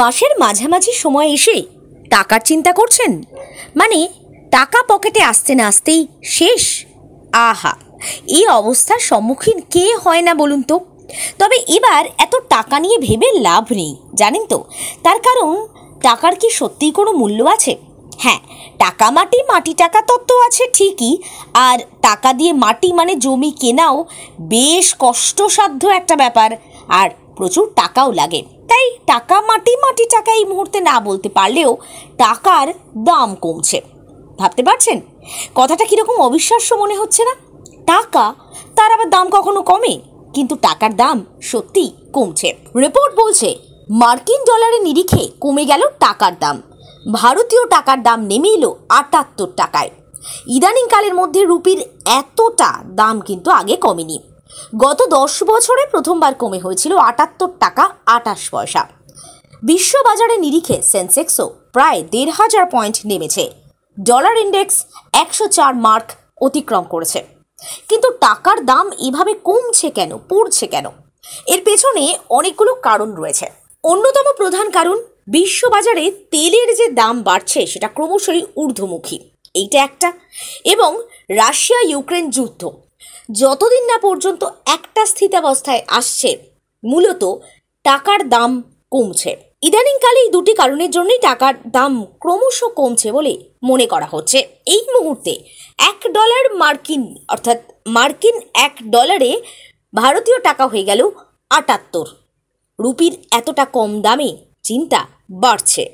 মাসের মাঝামাঝি সময় এসে টাকার চিন্তা করছেন মানে টাকা পকেটে আসতে না আসতেই শেষ আহা এই অবস্থার সম্মুখীন কে হয় না বলুন তো তবে এবার এত টাকা নিয়ে ভেবে লাভ নেই জানেন তো তার কারণ টাকার কি সত্যিই কোনো মূল্য আছে হ্যাঁ টাকা মাটি মাটি টাকা তত্ত্ব আছে ঠিকই আর টাকা দিয়ে মাটি মানে জমি কেনাও বেশ কষ্টসাধ্য একটা ব্যাপার আর প্রচুর টাকাও লাগে তাই টাকা মাটি মাটি টাকা এই মুহূর্তে না বলতে পারলেও টাকার দাম কমছে ভাবতে পারছেন কথাটা কীরকম অবিশ্বাস্য মনে হচ্ছে না টাকা তার আবার দাম কখনো কমে কিন্তু টাকার দাম সত্যি কমছে রিপোর্ট বলছে মার্কিন ডলারের নিরিখে কমে গেল টাকার দাম ভারতীয় টাকার দাম নেমে এলো আটাত্তর টাকায় ইদানিংকালের মধ্যে রুপির এতটা দাম কিন্তু আগে কমেনি গত দশ বছরে প্রথমবার কমে হয়েছিল আটাত্তর টাকা আটাশ পয়সা বিশ্ববাজারে নিরিখে সেন্সেক্সও প্রায় দেড় হাজার পয়েন্ট নেমেছে ডলার ইন্ডেক্স একশো চার মার্ক অতিক্রম করেছে কিন্তু টাকার দাম এভাবে কমছে কেন পড়ছে কেন এর পেছনে অনেকগুলো কারণ রয়েছে অন্যতম প্রধান কারণ বিশ্ববাজারে তেলের যে দাম বাড়ছে সেটা ক্রমশই ঊর্ধ্বমুখী এইটা একটা এবং রাশিয়া ইউক্রেন যুদ্ধ যতদিন না পর্যন্ত একটা স্থিতাবস্থায় আসছে মূলত টাকার দাম কমছে ইদানিংকালে এই দুটি কারণের জন্যই টাকার দাম ক্রমশ কমছে বলে মনে করা হচ্ছে এই মুহূর্তে এক ডলার মার্কিন অর্থাৎ মার্কিন এক ডলারে ভারতীয় টাকা হয়ে গেল আটাত্তর রুপির এতটা কম দামে চিন্তা বাড়ছে